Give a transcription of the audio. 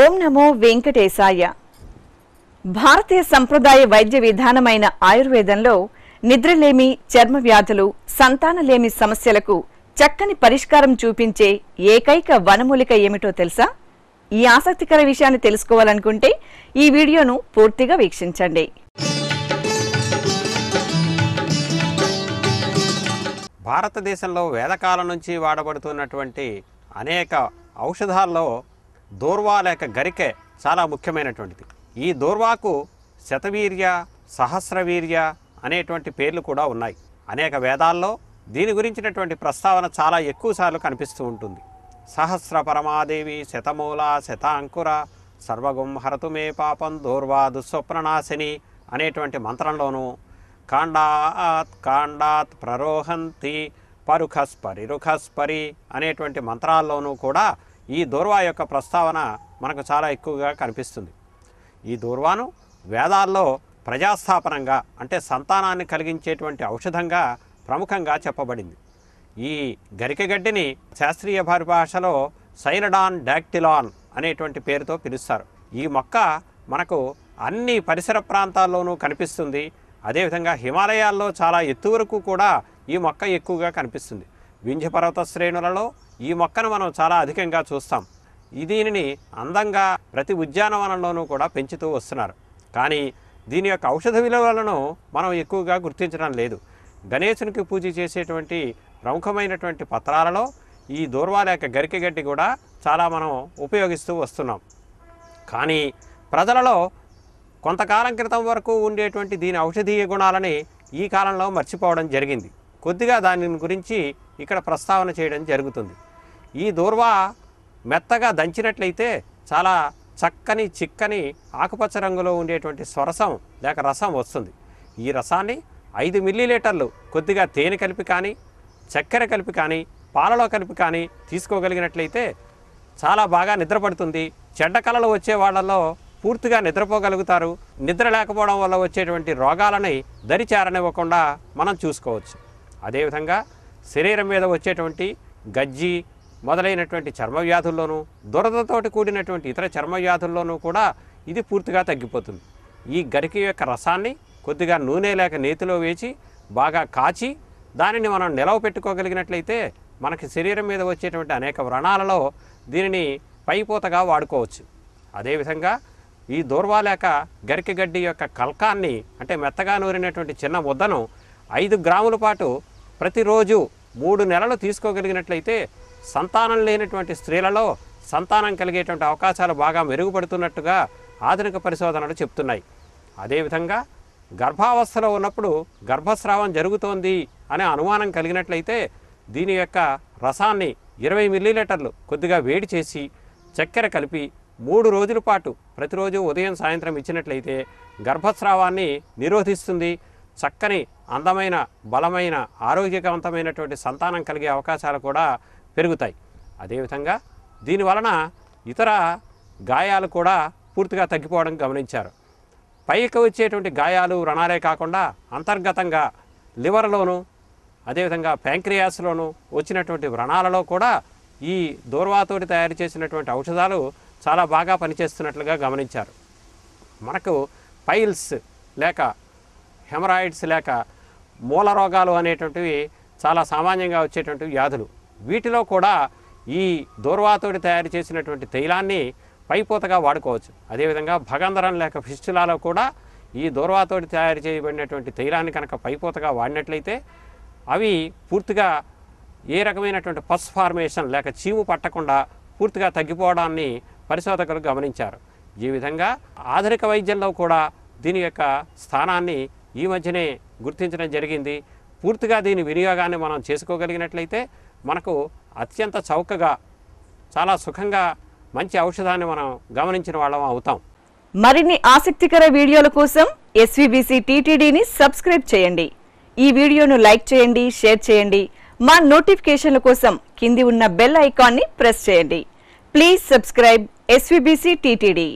ఓం నమో వెంకటేశాయ భారతీయ సంప్రదాయ వైద్య విధానమైన ఆయుర్వేదంలో నిద్రలేమి చర్మ వ్యాధులు సంతానలేమి సమస్యలకు చక్కని పరిష్కారం చూపించే ఏకైక వనమూలిక ఏమిటో తెలుసా ఈ ఆసక్తికర విషయాన్ని తెలుసుకోవాలనుకుంటే ఈ వీడియోను పూర్తిగా వీక్షించండి భారతదేశంలో వేదకాలం నుంచి వాడబడుతున్నటువంటి అనేక ఔషధాల్లో దూర్వా లేక గరికె చాలా ముఖ్యమైనటువంటిది ఈ దూర్వాకు శతవీర్య సహస్రవీర్య అనేటువంటి పేర్లు కూడా ఉన్నాయి అనేక వేదాల్లో దీని గురించినటువంటి ప్రస్తావన చాలా ఎక్కువసార్లు కనిపిస్తూ ఉంటుంది సహస్ర పరమాదేవి శతమూల శతాంకుర సర్వగుం హరతుమే పాపం దూర్వా దుస్వప్ననాశిని అనేటువంటి మంత్రంలోనూ కాండాత్ కాండాత్ ప్రరోహంతి పరుఖస్పరి రుఖస్పరి అనేటువంటి మంత్రాల్లోనూ కూడా ఈ దూర్వా యొక్క ప్రస్తావన మనకు చాలా ఎక్కువగా కనిపిస్తుంది ఈ దూర్వాను వేదాల్లో ప్రజాస్థాపనంగా అంటే సంతానాన్ని కలిగించేటువంటి ఔషధంగా ప్రముఖంగా చెప్పబడింది ఈ గరికగడ్డిని శాస్త్రీయ పరిభాషలో సైనడాన్ డాక్టిలాన్ అనేటువంటి పేరుతో పిలుస్తారు ఈ మొక్క మనకు అన్ని పరిసర ప్రాంతాల్లోనూ కనిపిస్తుంది అదేవిధంగా హిమాలయాల్లో చాలా ఎత్తు వరకు కూడా ఈ మొక్క ఎక్కువగా కనిపిస్తుంది వింజపర్వత పర్వత శ్రేణులలో ఈ మొక్కను మనం చాలా అధికంగా చూస్తాం దీనిని అందంగా ప్రతి ఉద్యానవనంలోనూ కూడా పెంచుతూ వస్తున్నారు కానీ దీని యొక్క ఔషధ విలువలను మనం ఎక్కువగా గుర్తించడం లేదు గణేశునికి పూజ చేసేటువంటి ప్రముఖమైనటువంటి పత్రాలలో ఈ దూర్వాల యొక్క గరికి గడ్డి కూడా చాలా మనం ఉపయోగిస్తూ వస్తున్నాం కానీ ప్రజలలో కొంతకాలం క్రితం వరకు ఉండేటువంటి దీని ఔషధీయ గుణాలని ఈ కాలంలో మర్చిపోవడం జరిగింది కొద్దిగా దాని గురించి ఇక్కడ ప్రస్తావన చేయడం జరుగుతుంది ఈ దూర్వ మెత్తగా దంచినట్లయితే చాలా చక్కని చిక్కని ఆకుపచ్చ రంగులో ఉండేటువంటి స్వరసం లేక రసం వస్తుంది ఈ రసాన్ని ఐదు మిల్లీలీటర్లు కొద్దిగా తేనె కలిపి కానీ చక్కెర కలిపి కానీ పాలలో కలిపి కానీ తీసుకోగలిగినట్లయితే చాలా బాగా నిద్రపడుతుంది చెడ్డ కళలు వచ్చే వాళ్ళలో పూర్తిగా నిద్రపోగలుగుతారు నిద్ర లేకపోవడం వల్ల వచ్చేటువంటి రోగాలని దరిచేరనివ్వకుండా మనం చూసుకోవచ్చు అదేవిధంగా శరీరం మీద వచ్చేటువంటి గజ్జి మొదలైనటువంటి చర్మ వ్యాధుల్లోనూ దురదతోటి కూడినటువంటి ఇతర చర్మ వ్యాధుల్లోనూ కూడా ఇది పూర్తిగా తగ్గిపోతుంది ఈ గరికి యొక్క రసాన్ని కొద్దిగా నూనె లేక నేతిలో వేచి బాగా కాచి దానిని మనం నిలవ పెట్టుకోగలిగినట్లయితే మనకి శరీరం మీద వచ్చేటువంటి అనేక వ్రణాలలో దీనిని పైపోతగా వాడుకోవచ్చు అదేవిధంగా ఈ లేక గరికి గడ్డి యొక్క కల్కాన్ని అంటే మెత్తగా నూరినటువంటి చిన్న ముద్దను ఐదు గ్రాముల పాటు ప్రతిరోజు మూడు నెలలు తీసుకోగలిగినట్లయితే సంతానం లేనటువంటి స్త్రీలలో సంతానం కలిగేటువంటి అవకాశాలు బాగా మెరుగుపడుతున్నట్టుగా ఆధునిక పరిశోధనలు చెప్తున్నాయి అదేవిధంగా గర్భావస్థలో ఉన్నప్పుడు గర్భస్రావం జరుగుతోంది అనే అనుమానం కలిగినట్లయితే దీని యొక్క రసాన్ని ఇరవై మిల్లీలీటర్లు కొద్దిగా వేడి చేసి చక్కెర కలిపి మూడు రోజుల పాటు ప్రతిరోజు ఉదయం సాయంత్రం ఇచ్చినట్లయితే గర్భస్రావాన్ని నిరోధిస్తుంది చక్కని అందమైన బలమైన ఆరోగ్యవంతమైనటువంటి సంతానం కలిగే అవకాశాలు కూడా పెరుగుతాయి అదేవిధంగా దీనివలన ఇతర గాయాలు కూడా పూర్తిగా తగ్గిపోవడం గమనించారు పైకి వచ్చేటువంటి గాయాలు రణాలే కాకుండా అంతర్గతంగా లివర్లోను అదేవిధంగా ప్యాంక్రియాస్లోను వచ్చినటువంటి వ్రణాలలో కూడా ఈ దూర్వాతోటి తయారు చేసినటువంటి ఔషధాలు చాలా బాగా పనిచేస్తున్నట్లుగా గమనించారు మనకు పైల్స్ లేక హెమరాయిడ్స్ లేక మూల రోగాలు అనేటువంటివి చాలా సామాన్యంగా వచ్చేటువంటి వ్యాధులు వీటిలో కూడా ఈ దూర్వాతోడి తయారు చేసినటువంటి తైలాన్ని పైపోతగా వాడుకోవచ్చు అదేవిధంగా భగంధరం లేక ఫిస్టులాలో కూడా ఈ దూర్వాతోడి తయారు చేయబడినటువంటి తైలాన్ని కనుక పైపోతగా వాడినట్లయితే అవి పూర్తిగా ఏ రకమైనటువంటి పస్ ఫార్మేషన్ లేక చీము పట్టకుండా పూర్తిగా తగ్గిపోవడాన్ని పరిశోధకులు గమనించారు ఈ విధంగా ఆధునిక వైద్యంలో కూడా దీని యొక్క స్థానాన్ని ఈ మధ్యనే గుర్తించడం జరిగింది పూర్తిగా దీని వినియోగాన్ని మనం చేసుకోగలిగినట్లయితే మనకు అత్యంత చౌకగా చాలా సుఖంగా మంచి ఔషధాన్ని మనం గమనించిన వాళ్ళం అవుతాం మరిన్ని ఆసక్తికర వీడియోల కోసం ఎస్వీబీసీ టీటీడీని సబ్స్క్రైబ్ చేయండి ఈ వీడియోను లైక్ చేయండి షేర్ చేయండి మా నోటిఫికేషన్ల కోసం కింది ఉన్న బెల్ ఐకాన్ని ప్రెస్ చేయండి ప్లీజ్ సబ్స్క్రైబ్ ఎస్వీబీసీ టీటీడీ